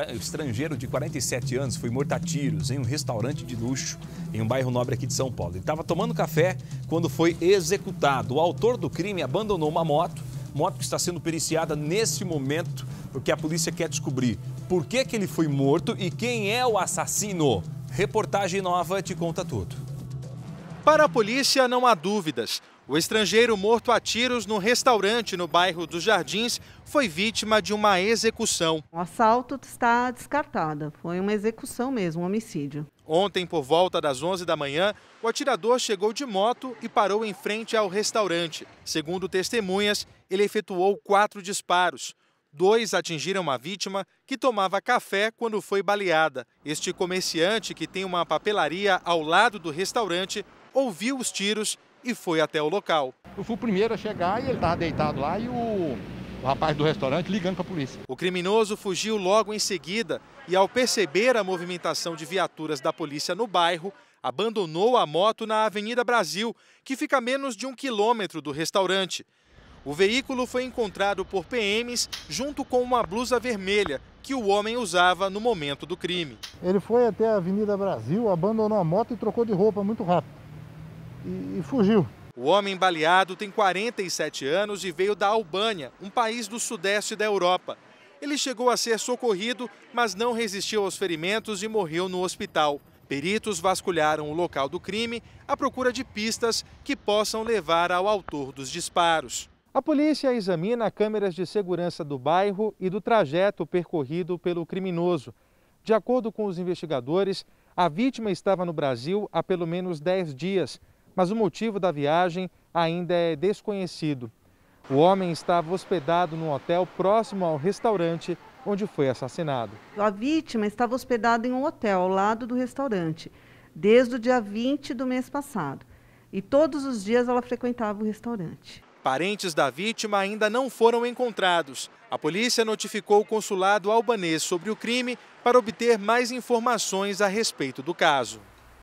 Ah, estrangeiro de 47 anos foi morto a tiros em um restaurante de luxo em um bairro nobre aqui de São Paulo. Ele estava tomando café quando foi executado. O autor do crime abandonou uma moto, moto que está sendo periciada nesse momento, porque a polícia quer descobrir por que, que ele foi morto e quem é o assassino. Reportagem nova te conta tudo. Para a polícia, não há dúvidas. O estrangeiro morto a tiros no restaurante no bairro dos Jardins foi vítima de uma execução. O assalto está descartado, foi uma execução mesmo, um homicídio. Ontem, por volta das 11 da manhã, o atirador chegou de moto e parou em frente ao restaurante. Segundo testemunhas, ele efetuou quatro disparos. Dois atingiram a vítima, que tomava café quando foi baleada. Este comerciante, que tem uma papelaria ao lado do restaurante, ouviu os tiros e foi até o local. Eu fui o primeiro a chegar e ele estava deitado lá e o, o rapaz do restaurante ligando para a polícia. O criminoso fugiu logo em seguida e, ao perceber a movimentação de viaturas da polícia no bairro, abandonou a moto na Avenida Brasil, que fica a menos de um quilômetro do restaurante. O veículo foi encontrado por PMs junto com uma blusa vermelha que o homem usava no momento do crime. Ele foi até a Avenida Brasil, abandonou a moto e trocou de roupa muito rápido e, e fugiu. O homem baleado tem 47 anos e veio da Albânia, um país do sudeste da Europa. Ele chegou a ser socorrido, mas não resistiu aos ferimentos e morreu no hospital. Peritos vasculharam o local do crime à procura de pistas que possam levar ao autor dos disparos. A polícia examina câmeras de segurança do bairro e do trajeto percorrido pelo criminoso. De acordo com os investigadores, a vítima estava no Brasil há pelo menos 10 dias mas o motivo da viagem ainda é desconhecido. O homem estava hospedado num hotel próximo ao restaurante onde foi assassinado. A vítima estava hospedada em um hotel ao lado do restaurante desde o dia 20 do mês passado. E todos os dias ela frequentava o restaurante. Parentes da vítima ainda não foram encontrados. A polícia notificou o consulado albanês sobre o crime para obter mais informações a respeito do caso.